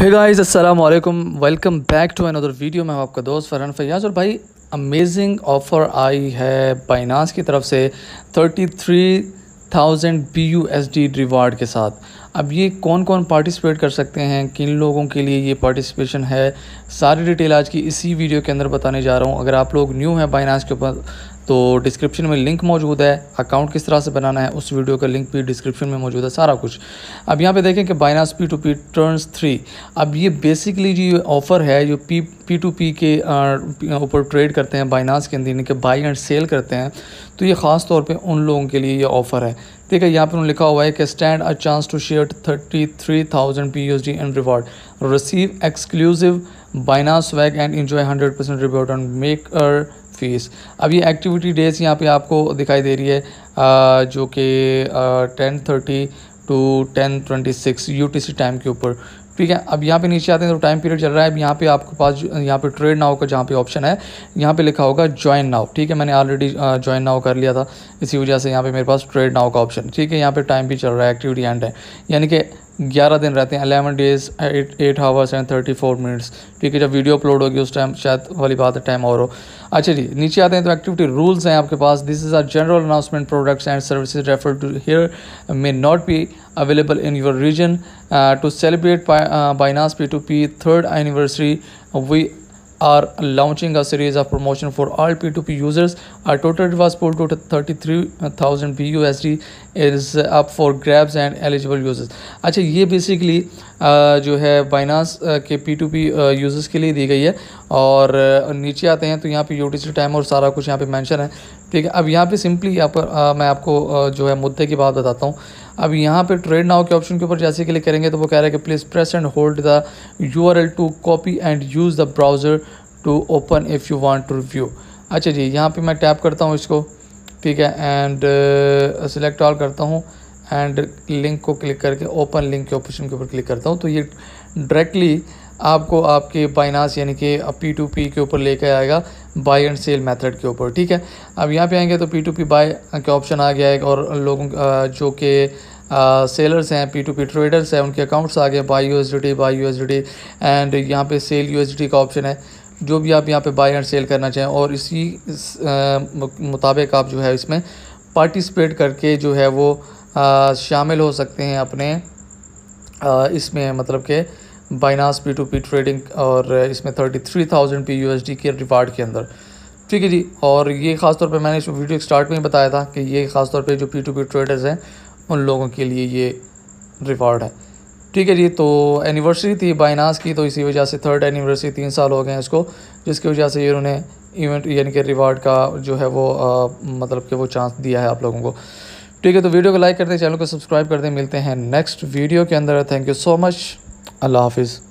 है गाइस अस्सलाम वालेकुम welcome back to another video मैं आपका दोस्त फरहान फैयाज और भाई अमेजिंग ऑफ़र आई है बाइनास की तरफ से 33,000 BUSD रिवार्ड के साथ अब ये कौन कौन पार्टिसिपेट कर सकते हैं किन लोगों के लिए ये पार्टिसिपेशन है सारी डिटेल आज की इसी वीडियो के अंदर बताने जा रहा हूँ अगर आप लोग न्यू हैं बाइनास के ऊपर तो डिस्क्रिप्शन में लिंक मौजूद है अकाउंट किस तरह से बनाना है उस वीडियो का लिंक भी डिस्क्रिप्शन में मौजूद है सारा कुछ अब यहाँ पे देखें कि Binance P to P turns three अब ये बेसिकली जी ऑफ़र है जो पी पी टू पी के ऊपर ट्रेड करते हैं बाइनास के अंदर यानी कि बाई एंड सेल करते हैं तो ये ख़ास तौर पर उन लोगों के लिए ये ऑफ़र है ठीक है यहाँ पर उन्होंने लिखा हुआ है कि stand a chance to share thirty three thousand P H D and reward receive exclusive Binance swag and enjoy hundred percent report on maker fees अब ये एक्टिविटी डेज यहाँ पे आपको दिखाई दे रही है आ, जो कि ten thirty to ten twenty six U time के ऊपर ठीक है अब यहाँ पे नीचे आते हैं तो टाइम पीरियड चल रहा है अब यहाँ पे आपके पास यहाँ पे ट्रेड नाउ का जहाँ पे ऑप्शन है यहाँ पे लिखा होगा ज्वाइन नाउ ठीक है मैंने ऑलरेडी ज्वाइन नाउ कर लिया था इसी वजह से यहाँ पे मेरे पास ट्रेड नाउ का ऑप्शन ठीक है यहाँ पे टाइम भी चल रहा है एक्टिविटी एंड है यानी कि ग्यारह दिन रहते हैं eleven days eight eight hours and thirty four minutes ठीक है जब वीडियो अपलोड होगी उस टाइम शायद वाली बात है टाइम और हो अच्छा जी नीचे आते हैं तो एक्टिविटी रूल्स हैं आपके पास this is are general announcement products and services refer to here may not be available in your region to celebrate Binance P to P third anniversary we are launching a series of promotion for all P2P users. Our total advance pool to 33,000 BUSD is up for grabs and eligible users. अच्छा ये basically जो है Binance के P2P users के लिए दी गई है और नीचे आते हैं तो यहाँ पे UTC time और सारा कुछ यहाँ पे mention है ठीक है अब यहाँ पे simply सिंपली आप, मैं आपको जो है मुद्दे की बात बताता हूँ अब यहाँ पे ट्रेड नाउ के ऑप्शन के ऊपर जैसे के लिए करेंगे तो वो कह रहा है कि please press and hold the U R L to copy and use the browser to open if you want to review अच्छा जी यहाँ पे मैं टैप करता हूँ इसको ठीक है एंड सेलेक्ट ऑल करता हूँ एंड लिंक को क्लिक करके ओपन लिंक के ऑप्शन के ऊपर क्लिक करता हूँ तो ये डायरेक्टली आपको आपके बाइनास यानी कि पी टू पी के ऊपर लेकर आएगा बाई एंड सेल मेथड के ऊपर ठीक है अब यहाँ पे आएंगे तो पी टू पी बाय का ऑप्शन आ गया है और लोगों uh, जो कि सेलर्स uh, हैं पी टू पी ट्रेडर्स हैं उनके अकाउंट्स आ गए buy U S D buy U S D and यहाँ पे सेल यू एस डी का ऑप्शन है जो भी आप यहाँ पे बाई एंड सेल करना चाहें और इसी इस, आ, uh, मुताबिक आप जो है इसमें पार्टिसिपेट करके जो है वो आ, uh, शामिल हो सकते हैं अपने आ, इसमें मतलब के Binance P to P trading और इसमें thirty three thousand P U S D के रिवार्ड के अंदर ठीक है जी और ये ख़ासतौर पे मैंने इस वीडियो स्टार्ट में ही बताया था कि ये ख़ासतौर पे जो पी टू पी ट्रेडर्स हैं उन लोगों के लिए ये रिवॉर्ड है ठीक है जी तो एनिवर्सरी थी बाइनास की तो इसी वजह से थर्ड एनिवर्सरी तीन साल हो गए हैं इसको जिसकी वजह से उन्होंने इवेंट यानी कि रिवॉर्ड का जो है वो आ, मतलब कि वो चांस दिया है आप लोगों को ठीक है तो वीडियो को लाइक कर दें चैनल को सब्सक्राइब कर दें मिलते हैं नेक्स्ट वीडियो के अंदर थैंक यू सो मच अल्लाह हाफिज़